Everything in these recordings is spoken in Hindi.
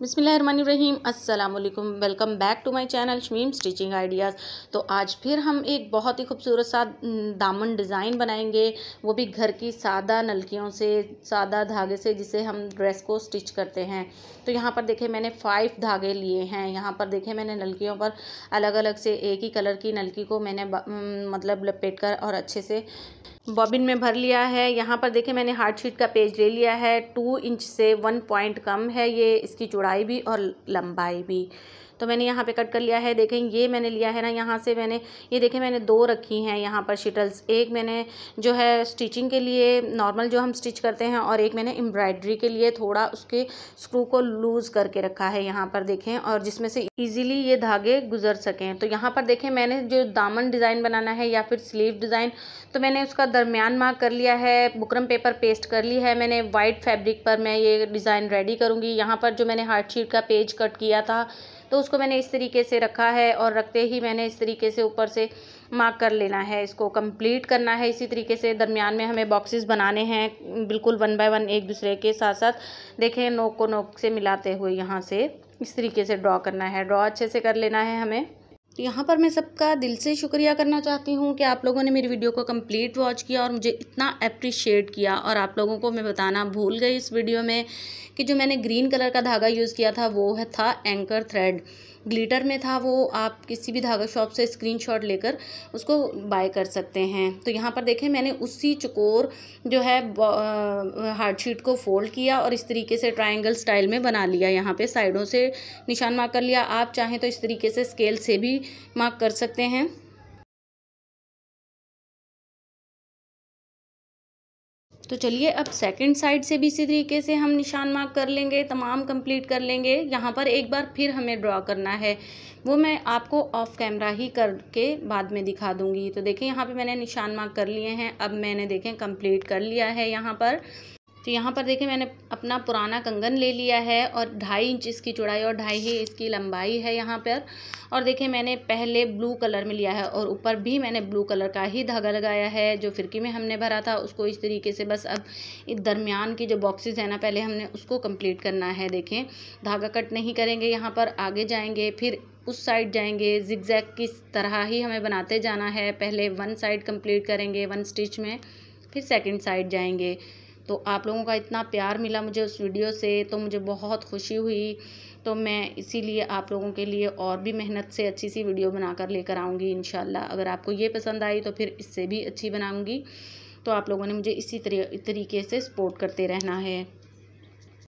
बिसमीम अल्लाम welcome back to my channel Shamim stitching ideas तो आज फिर हम एक बहुत ही खूबसूरत सा दामन डिज़ाइन बनाएंगे वो भी घर की सादा नलकियों से सादा धागे से जिसे हम ड्रेस को स्टिच करते हैं तो यहाँ पर देखें मैंने फ़ाइव धागे लिए हैं यहाँ पर देखें मैंने नलकियों पर अलग अलग से एक ही कलर की नलकी को मैंने मतलब लपेट कर और अच्छे से बॉबिन में भर लिया है यहाँ पर देखें मैंने हार्ड शीट का पेज ले लिया है टू इंच से वन पॉइंट कम है ये इसकी चौड़ाई भी और लंबाई भी तो मैंने यहाँ पे कट कर लिया है देखें ये मैंने लिया है ना यहाँ से मैंने ये देखें मैंने दो रखी हैं यहाँ पर शिटल्स एक मैंने जो है स्टिचिंग के लिए नॉर्मल जो हम स्टिच करते हैं और एक मैंने एम्ब्रॉयड्री के लिए थोड़ा उसके स्क्रू को लूज़ करके रखा है यहाँ पर देखें और जिसमें से ईजिली ये धागे गुजर सकें तो यहाँ पर देखें मैंने जो दामन डिज़ाइन बनाना है या फिर स्लीव डिज़ाइन तो मैंने उसका दरमियान मार्क कर लिया है बुकरम पेपर पेस्ट कर ली है मैंने वाइट फैब्रिक पर मैं ये डिज़ाइन रेडी करूँगी यहाँ पर जो मैंने हार्ट शीट का पेज कट किया था तो उसको मैंने इस तरीके से रखा है और रखते ही मैंने इस तरीके से ऊपर से मार्क कर लेना है इसको कंप्लीट करना है इसी तरीके से दरमियान में हमें बॉक्सेस बनाने हैं बिल्कुल वन बाय वन एक दूसरे के साथ साथ देखें नोक को नोक से मिलाते हुए यहाँ से इस तरीके से ड्रॉ करना है ड्रॉ अच्छे से कर लेना है हमें तो यहाँ पर मैं सबका दिल से शुक्रिया करना चाहती हूँ कि आप लोगों ने मेरी वीडियो को कंप्लीट वॉच किया और मुझे इतना अप्रिशिएट किया और आप लोगों को मैं बताना भूल गई इस वीडियो में कि जो मैंने ग्रीन कलर का धागा यूज़ किया था वो है था एंकर थ्रेड ग्लिटर में था वो आप किसी भी धागा शॉप से स्क्रीनशॉट लेकर उसको बाय कर सकते हैं तो यहाँ पर देखें मैंने उसी चकोर जो है हार्डशीट को फोल्ड किया और इस तरीके से ट्राइंगल स्टाइल में बना लिया यहाँ पे साइडों से निशान मार्क कर लिया आप चाहें तो इस तरीके से स्केल से भी मार्क कर सकते हैं तो चलिए अब सेकंड साइड से भी इसी तरीके से हम निशान मार्क कर लेंगे तमाम कंप्लीट कर लेंगे यहाँ पर एक बार फिर हमें ड्रॉ करना है वो मैं आपको ऑफ कैमरा ही करके बाद में दिखा दूँगी तो देखें यहाँ पर मैंने निशान मार्क कर लिए हैं अब मैंने देखें कम्प्लीट कर लिया है यहाँ पर तो यहाँ पर देखें मैंने अपना पुराना कंगन ले लिया है और ढाई इंच इसकी चौड़ाई और ढाई ही इसकी लंबाई है यहाँ पर और देखें मैंने पहले ब्लू कलर में लिया है और ऊपर भी मैंने ब्लू कलर का ही धागा लगाया है जो फिरकी में हमने भरा था उसको इस तरीके से बस अब दरमियान की जो बॉक्सेज है ना पहले हमने उसको कम्प्लीट करना है देखें धागा कट नहीं करेंगे यहाँ पर आगे जाएंगे फिर उस साइड जाएंगे जिगजैग की तरह ही हमें बनाते जाना है पहले वन साइड कंप्लीट करेंगे वन स्टिच में फिर सेकंड साइड जाएंगे तो आप लोगों का इतना प्यार मिला मुझे उस वीडियो से तो मुझे बहुत खुशी हुई तो मैं इसीलिए आप लोगों के लिए और भी मेहनत से अच्छी सी वीडियो बनाकर लेकर आऊँगी इन अगर आपको ये पसंद आई तो फिर इससे भी अच्छी बनाऊँगी तो आप लोगों ने मुझे इसी तरीके से सपोर्ट करते रहना है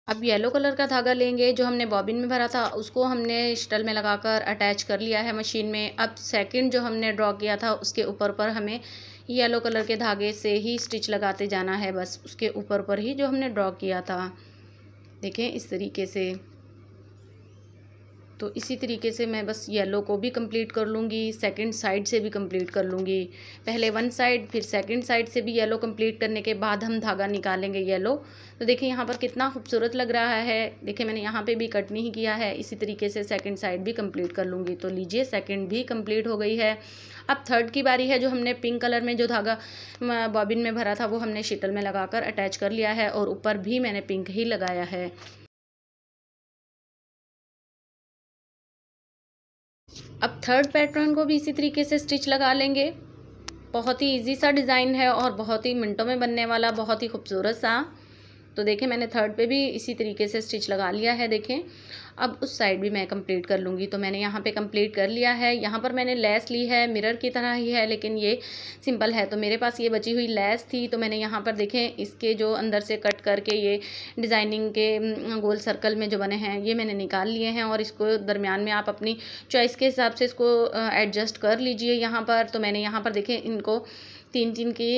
अब येलो कलर का धागा लेंगे जो हमने बॉबिन में भरा था उसको हमने स्टल में लगाकर अटैच कर लिया है मशीन में अब सेकंड जो हमने ड्रॉ किया था उसके ऊपर पर हमें येलो कलर के धागे से ही स्टिच लगाते जाना है बस उसके ऊपर पर ही जो हमने ड्रॉ किया था देखें इस तरीके से तो इसी तरीके से मैं बस येलो को भी कंप्लीट कर लूँगी सेकंड साइड से भी कंप्लीट कर लूँगी पहले वन साइड फिर सेकंड साइड से भी येलो कंप्लीट करने के बाद हम धागा निकालेंगे येलो तो देखिए यहाँ पर कितना खूबसूरत लग रहा है देखिए मैंने यहाँ पे भी कट नहीं किया है इसी तरीके से सेकंड साइड भी कंप्लीट कर लूँगी तो लीजिए सेकंड भी कंप्लीट हो गई है अब थर्ड की बारी है जो हमने पिंक कलर में जो धागा बॉबिन में भरा था वो हमने शीतल में लगाकर अटैच कर लिया है और ऊपर भी मैंने पिंक ही लगाया है अब थर्ड पैटर्न को भी इसी तरीके से स्टिच लगा लेंगे बहुत ही इजी सा डिज़ाइन है और बहुत ही मिनटों में बनने वाला बहुत ही खूबसूरत सा तो देखें मैंने थर्ड पे भी इसी तरीके से स्टिच लगा लिया है देखें अब उस साइड भी मैं कंप्लीट कर लूँगी तो मैंने यहाँ पे कंप्लीट कर लिया है यहाँ पर मैंने लेस ली है मिरर की तरह ही है लेकिन ये सिंपल है तो मेरे पास ये बची हुई लेस थी तो मैंने यहाँ पर देखें इसके जो अंदर से कट करके ये डिज़ाइनिंग के गोल सर्कल में जो बने हैं ये मैंने निकाल लिए हैं और इसको दरमियान में आप अपनी चॉइस के हिसाब से इसको एडजस्ट कर लीजिए यहाँ पर तो मैंने यहाँ पर देखें इनको तीन तीन की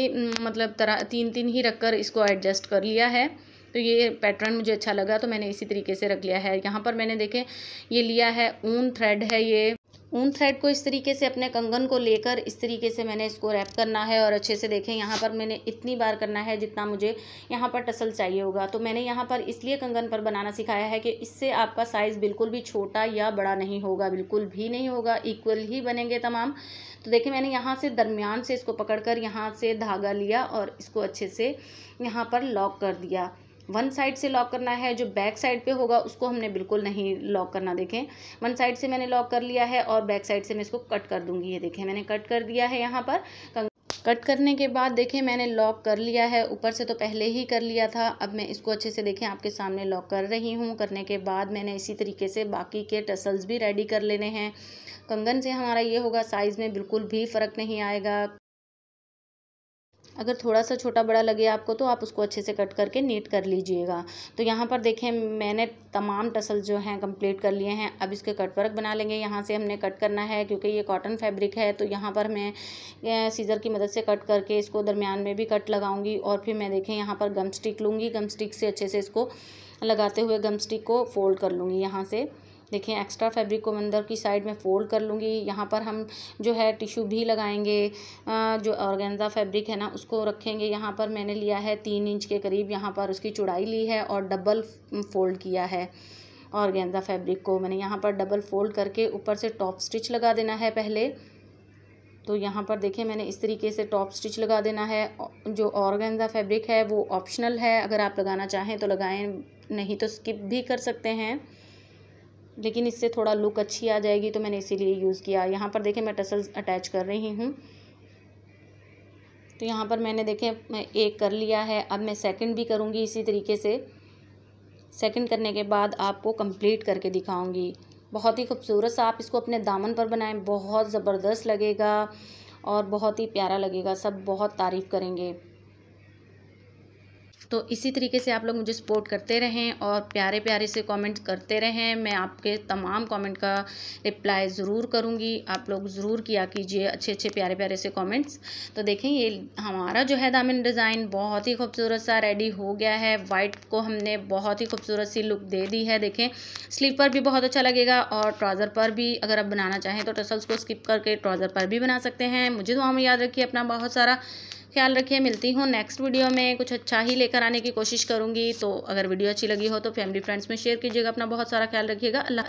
मतलब तरह तीन तीन ही रखकर इसको एडजस्ट कर लिया है तो ये पैटर्न मुझे अच्छा लगा तो मैंने इसी तरीके से रख लिया है यहाँ पर मैंने देखे ये लिया है ऊन थ्रेड है ये ऊन थ्रेड को इस तरीके से अपने कंगन को लेकर इस तरीके से मैंने इसको रैप करना है और अच्छे से देखें यहाँ पर मैंने इतनी बार करना है जितना मुझे यहाँ पर टसल चाहिए होगा तो मैंने यहाँ पर इसलिए कंगन पर बनाना सिखाया है कि इससे आपका साइज़ बिल्कुल भी छोटा या बड़ा नहीं होगा बिल्कुल भी नहीं होगा इक्वल ही बनेंगे तमाम तो देखिए मैंने यहाँ से दरमियान से इसको पकड़ कर यहाँ से धागा लिया और इसको अच्छे से यहाँ पर लॉक कर दिया वन साइड से लॉक करना है जो बैक साइड पे होगा उसको हमने बिल्कुल नहीं लॉक करना देखें वन साइड से मैंने लॉक कर लिया है और बैक साइड से मैं इसको कट कर दूंगी ये देखें मैंने कट कर दिया है यहाँ पर कट करने के बाद देखें मैंने लॉक कर लिया है ऊपर से तो पहले ही कर लिया था अब मैं इसको अच्छे से देखें आपके सामने लॉक कर रही हूँ करने के बाद मैंने इसी तरीके से बाकी के टसल्स भी रेडी कर लेने हैं कंगन से हमारा ये होगा साइज़ में बिल्कुल भी फ़र्क नहीं आएगा अगर थोड़ा सा छोटा बड़ा लगे आपको तो आप उसको अच्छे से कट करके नीट कर लीजिएगा तो यहाँ पर देखें मैंने तमाम टसल जो हैं कंप्लीट कर लिए हैं अब इसके कट वर्क बना लेंगे यहाँ से हमने कट करना है क्योंकि ये कॉटन फैब्रिक है तो यहाँ पर मैं सीज़र की मदद से कट करके इसको दरमियान में भी कट लगाऊंगी और फिर मैं देखें यहाँ पर गम स्टिक लूँगी गम स्टिक से अच्छे से इसको लगाते हुए गम स्टिक को फोल्ड कर लूँगी यहाँ से देखें एक्स्ट्रा फैब्रिक को अंदर की साइड में फ़ोल्ड कर लूँगी यहाँ पर हम जो है टिशू भी लगाएंगे जो ऑर्गेंजा फैब्रिक है ना उसको रखेंगे यहाँ पर मैंने लिया है तीन इंच के करीब यहाँ पर उसकी चुड़ाई ली है और डबल फोल्ड किया है और गेंदा फैब्रिक को मैंने यहाँ पर डबल फोल्ड करके ऊपर से टॉप स्टिच लगा देना है पहले तो यहाँ पर देखें मैंने इस तरीके से टॉप स्टिच लगा देना है जो ऑर्गेन्जा फैब्रिक है वो ऑप्शनल है अगर आप लगाना चाहें तो लगाएं नहीं तो स्किप भी कर सकते हैं लेकिन इससे थोड़ा लुक अच्छी आ जाएगी तो मैंने इसीलिए यूज़ किया यहाँ पर देखें मैं टसल्स अटैच कर रही हूँ तो यहाँ पर मैंने देखें मैं एक कर लिया है अब मैं सेकंड भी करूँगी इसी तरीके से सेकंड करने के बाद आपको कंप्लीट करके दिखाऊँगी बहुत ही खूबसूरत सा आप इसको अपने दामन पर बनाएं बहुत ज़बरदस्त लगेगा और बहुत ही प्यारा लगेगा सब बहुत तारीफ़ करेंगे तो इसी तरीके से आप लोग मुझे सपोर्ट करते रहें और प्यारे प्यारे से कमेंट करते रहें मैं आपके तमाम कमेंट का रिप्लाई ज़रूर करूँगी आप लोग ज़रूर किया कीजिए अच्छे अच्छे प्यारे प्यारे से कमेंट्स तो देखें ये हमारा जो है दामिन डिज़ाइन बहुत ही खूबसूरत सा रेडी हो गया है वाइट को हमने बहुत ही खूबसूरत सी लुक दे दी है देखें स्लीपर भी बहुत अच्छा लगेगा और ट्राउज़र पर भी अगर आप बनाना चाहें तो टसल्स को स्किप करके ट्राउज़र पर भी बना सकते हैं मुझे तो हम याद रखिए अपना बहुत सारा ख्याल रखिए मिलती हूँ नेक्स्ट वीडियो में कुछ अच्छा ही लेकर आने की कोशिश करूँगी तो अगर वीडियो अच्छी लगी हो तो फैमिली फ्रेंड्स में शेयर कीजिएगा अपना बहुत सारा ख्याल रखिएगा अल्लाह